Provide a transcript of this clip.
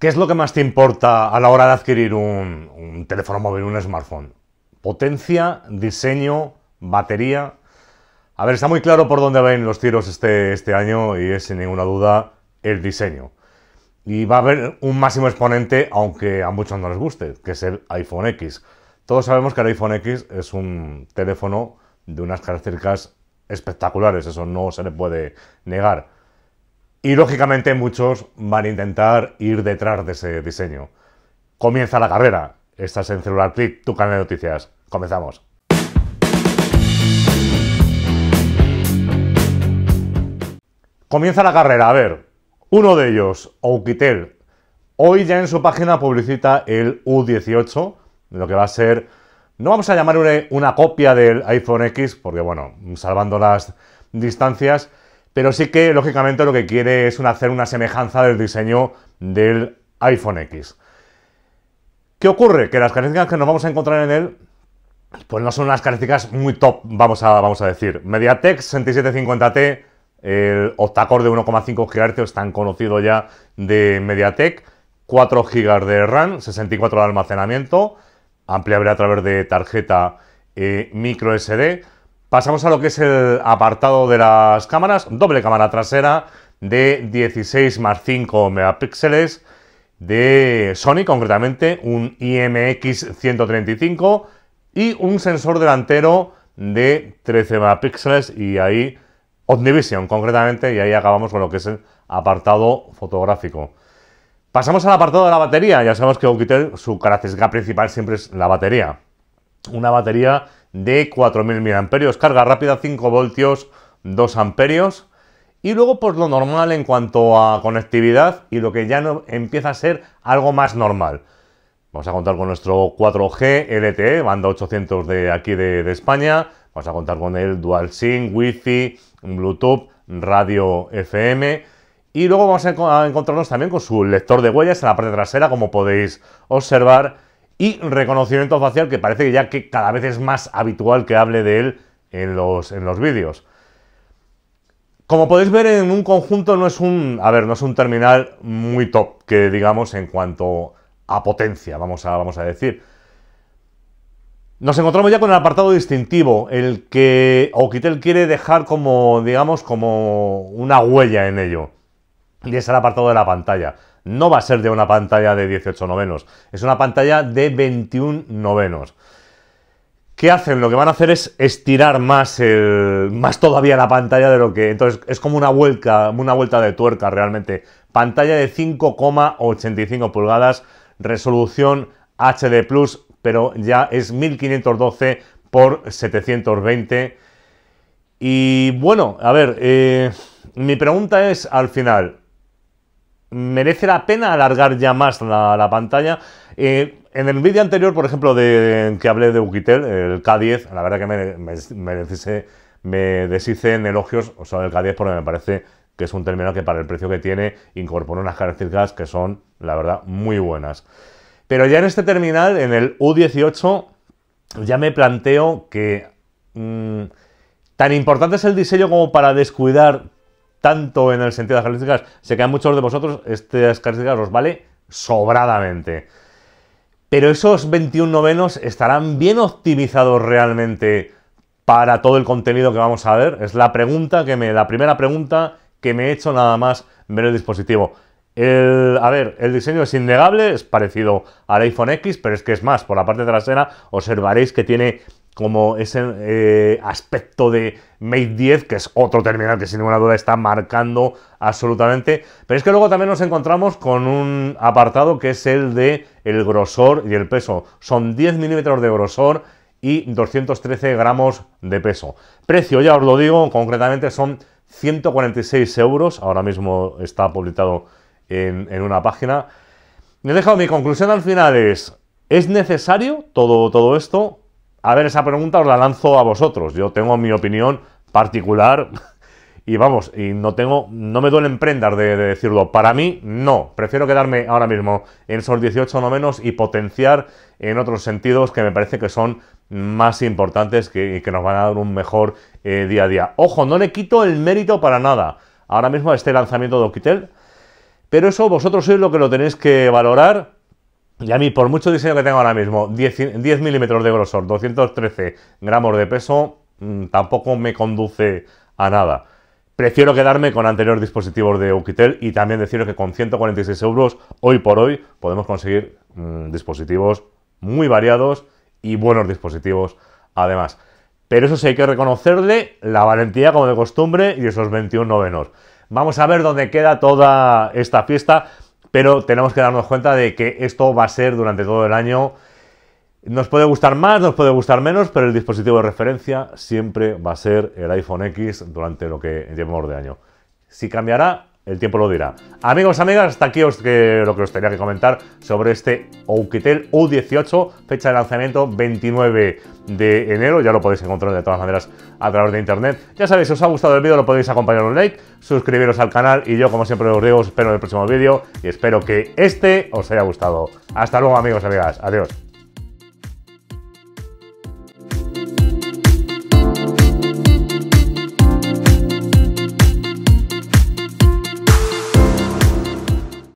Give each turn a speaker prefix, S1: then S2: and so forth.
S1: ¿Qué es lo que más te importa a la hora de adquirir un, teléfono móvil, un smartphone? Potencia, diseño, batería. A ver, está muy claro por dónde ven los tiros este, este año y es sin ninguna duda el diseño. Y va a haber un máximo exponente, aunque a muchos no les guste, que es el iPhone X. Todos sabemos que el iPhone X es un teléfono de unas características espectaculares, eso no se le puede negar y lógicamente muchos van a intentar ir detrás de ese diseño. Comienza la carrera. Estás en Celular Click, tu canal de noticias. Comenzamos. Comienza la carrera. A ver, uno de ellos, Oukitel, hoy ya en su página publicita el U18, lo que va a ser, no vamos a llamar una copia del iPhone X, porque bueno, salvando las distancias, pero sí que, lógicamente, lo que quiere es hacer una semejanza del diseño del iPhone X. ¿Qué ocurre? Que las características que nos vamos a encontrar en él, pues no son unas características muy top, vamos a, vamos a decir. MediaTek 6750T, el octacore de 1,5 GHz tan conocido ya de MediaTek, 4 GB de RAM, 64 de almacenamiento, ampliable a través de tarjeta eh, micro SD, Pasamos a lo que es el apartado de las cámaras, doble cámara trasera de 16 más 5 megapíxeles de Sony, concretamente un IMX 135 y un sensor delantero de 13 megapíxeles y ahí Omnivision concretamente y ahí acabamos con lo que es el apartado fotográfico. Pasamos al apartado de la batería, ya sabemos que Oukitel su característica principal siempre es la batería. Una batería de 4.000 mAh, carga rápida 5 voltios, 2 amperios. Y luego pues lo normal en cuanto a conectividad y lo que ya no, empieza a ser algo más normal. Vamos a contar con nuestro 4G LTE, banda 800 de aquí de, España. Vamos a contar con el Dual SIM, Wi-Fi, Bluetooth, radio FM. Y luego vamos a encontrarnos también con su lector de huellas en la parte trasera, como podéis observar y reconocimiento facial, que parece que ya que cada vez es más habitual que hable de él en los, en los vídeos. Como podéis ver, en un conjunto no es un, a ver, no es un terminal muy top, que digamos en cuanto a potencia, vamos a, vamos a decir. Nos encontramos ya con el apartado distintivo, el que Oquitel quiere dejar como, digamos, como una huella en ello y es el apartado de la pantalla. No va a ser de una pantalla de 18 novenos, es una pantalla de 21 novenos. ¿Qué hacen? Lo que van a hacer es estirar más, el, más todavía la pantalla de lo que... Entonces es como una vuelta, una vuelta de tuerca realmente. Pantalla de 5,85 pulgadas, resolución HD+, pero ya es 1512 por 720. Y bueno, a ver, eh, mi pregunta es al final, merece la pena alargar ya más la, pantalla. Eh, en el vídeo anterior, por ejemplo, de, que hablé de Uquitel, el K10, la verdad que me, me, deshice, en elogios o el K10 porque me parece que es un terminal que para el precio que tiene incorpora unas características que son, la verdad, muy buenas. Pero ya en este terminal, en el U18, ya me planteo que mm, tan importante es el diseño como para descuidar tanto en el sentido de las características. Sé que a muchos de vosotros estas características os vale sobradamente. Pero esos 21 novenos estarán bien optimizados realmente para todo el contenido que vamos a ver. Es la pregunta que me, la primera pregunta que me he hecho nada más ver el dispositivo. a ver, el diseño es innegable, es parecido al iPhone X, pero es que es más, por la parte trasera observaréis que tiene como ese eh, aspecto de Mate 10, que es otro terminal que sin ninguna duda está marcando absolutamente. Pero es que luego también nos encontramos con un apartado que es el de el grosor y el peso. Son 10 milímetros de grosor y 213 gramos de peso. Precio, ya os lo digo, concretamente son 146 euros. Ahora mismo está publicado en, una página. Me he dejado mi conclusión al final es, ¿es necesario todo, todo esto? A ver, esa pregunta os la lanzo a vosotros. Yo tengo mi opinión particular y vamos, y no tengo, no me duelen prendas de, decirlo. Para mí, no. Prefiero quedarme ahora mismo en esos 18 no menos y potenciar en otros sentidos que me parece que son más importantes que, y que nos van a dar un mejor eh, día a día. Ojo, no le quito el mérito para nada ahora mismo a este lanzamiento de Oquitel, pero eso vosotros sois lo que lo tenéis que valorar y a mí, por mucho diseño que tengo ahora mismo, 10, milímetros de grosor, 213 gramos de peso, mm, tampoco me conduce a nada. Prefiero quedarme con anteriores dispositivos de Ukitel y también deciros que con 146 euros, hoy por hoy, podemos conseguir mm, dispositivos muy variados y buenos dispositivos además. Pero eso sí, hay que reconocerle la valentía como de costumbre y esos 21 novenos. Vamos a ver dónde queda toda esta fiesta pero tenemos que darnos cuenta de que esto va a ser durante todo el año. Nos puede gustar más, nos puede gustar menos, pero el dispositivo de referencia siempre va a ser el iPhone X durante lo que llevemos de año. Si cambiará, el tiempo lo dirá. Amigos, amigas, hasta aquí lo que os tenía que comentar sobre este Oukitel U18, fecha de lanzamiento 29 de enero. Ya lo podéis encontrar de todas maneras a través de internet. Ya sabéis, si os ha gustado el vídeo, lo podéis acompañar un like, suscribiros al canal y yo, como siempre os digo, os espero en el próximo vídeo y espero que este os haya gustado. Hasta luego, amigos, amigas. Adiós.